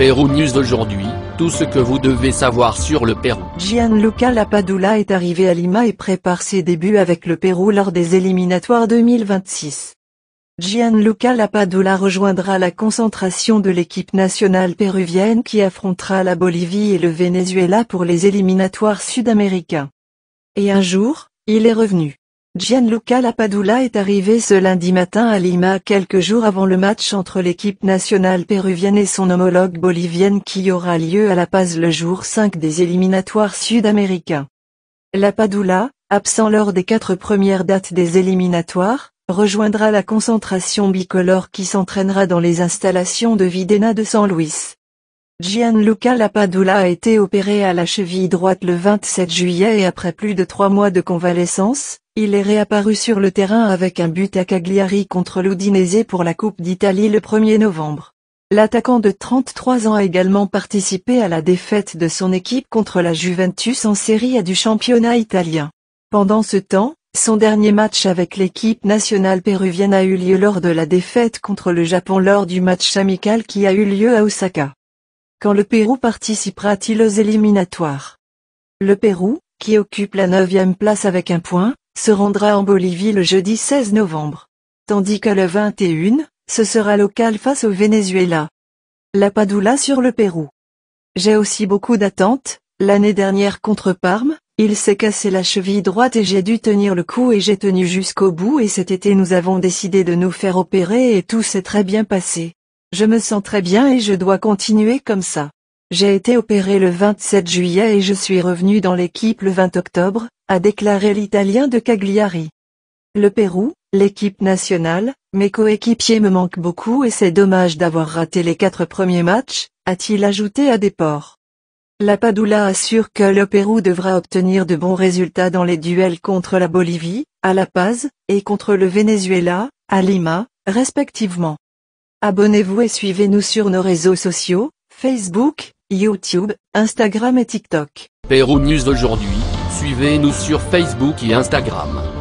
Pérou News d'aujourd'hui, tout ce que vous devez savoir sur le Pérou. Gianluca Lapadula est arrivé à Lima et prépare ses débuts avec le Pérou lors des éliminatoires 2026. Gianluca Lapadula rejoindra la concentration de l'équipe nationale péruvienne qui affrontera la Bolivie et le Venezuela pour les éliminatoires sud-américains. Et un jour, il est revenu. Gianluca Lapadula est arrivé ce lundi matin à Lima quelques jours avant le match entre l'équipe nationale péruvienne et son homologue bolivienne qui aura lieu à La Paz le jour 5 des éliminatoires sud-américains. Lapadula, absent lors des quatre premières dates des éliminatoires, rejoindra la concentration bicolore qui s'entraînera dans les installations de Videna de San Luis. Gianluca Lapadula a été opéré à la cheville droite le 27 juillet et après plus de trois mois de convalescence, il est réapparu sur le terrain avec un but à Cagliari contre l'Udinese pour la Coupe d'Italie le 1er novembre. L'attaquant de 33 ans a également participé à la défaite de son équipe contre la Juventus en Série A du championnat italien. Pendant ce temps, son dernier match avec l'équipe nationale péruvienne a eu lieu lors de la défaite contre le Japon lors du match amical qui a eu lieu à Osaka quand le Pérou participera-t-il aux éliminatoires Le Pérou, qui occupe la neuvième place avec un point, se rendra en Bolivie le jeudi 16 novembre. Tandis que le 21, ce sera local face au Venezuela. La Padula sur le Pérou. J'ai aussi beaucoup d'attentes, l'année dernière contre Parme, il s'est cassé la cheville droite et j'ai dû tenir le coup et j'ai tenu jusqu'au bout et cet été nous avons décidé de nous faire opérer et tout s'est très bien passé. Je me sens très bien et je dois continuer comme ça. J'ai été opéré le 27 juillet et je suis revenu dans l'équipe le 20 octobre, a déclaré l'Italien de Cagliari. Le Pérou, l'équipe nationale, mes coéquipiers me manquent beaucoup et c'est dommage d'avoir raté les quatre premiers matchs, a-t-il ajouté à des ports. La Padula assure que le Pérou devra obtenir de bons résultats dans les duels contre la Bolivie, à La Paz, et contre le Venezuela, à Lima, respectivement. Abonnez-vous et suivez-nous sur nos réseaux sociaux, Facebook, YouTube, Instagram et TikTok. Pérou News aujourd'hui, suivez-nous sur Facebook et Instagram.